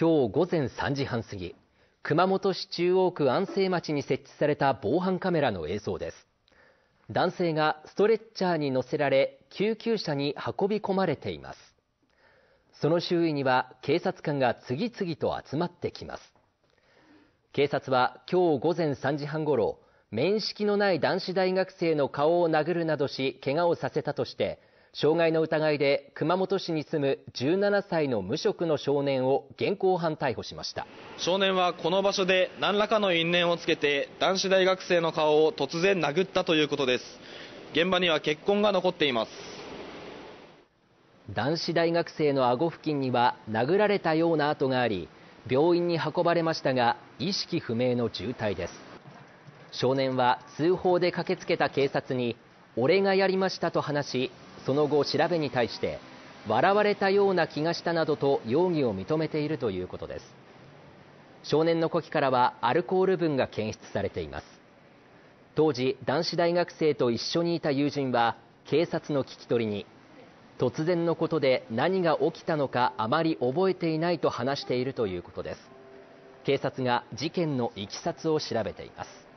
今日午前3時半過ぎ、熊本市中央区安政町に設置された防犯カメラの映像です。男性がストレッチャーに乗せられ、救急車に運び込まれています。その周囲には警察官が次々と集まってきます。警察は今日午前3時半ごろ、面識のない男子大学生の顔を殴るなどし、怪我をさせたとして、傷害の疑いで熊本市に住む17歳の無職の少年を現行犯逮捕しました少年はこの場所で何らかの因縁をつけて男子大学生の顔を突然殴ったということです現場には血痕が残っています男子大学生の顎付近には殴られたような跡があり病院に運ばれましたが意識不明の重体です少年は通報で駆けつけた警察に俺がやりましたと話しその後、調べに対して笑われたような気がしたなどと容疑を認めているということです少年の呼気からはアルコール分が検出されています当時男子大学生と一緒にいた友人は警察の聞き取りに突然のことで何が起きたのかあまり覚えていないと話しているということです警察が事件のいきさつを調べています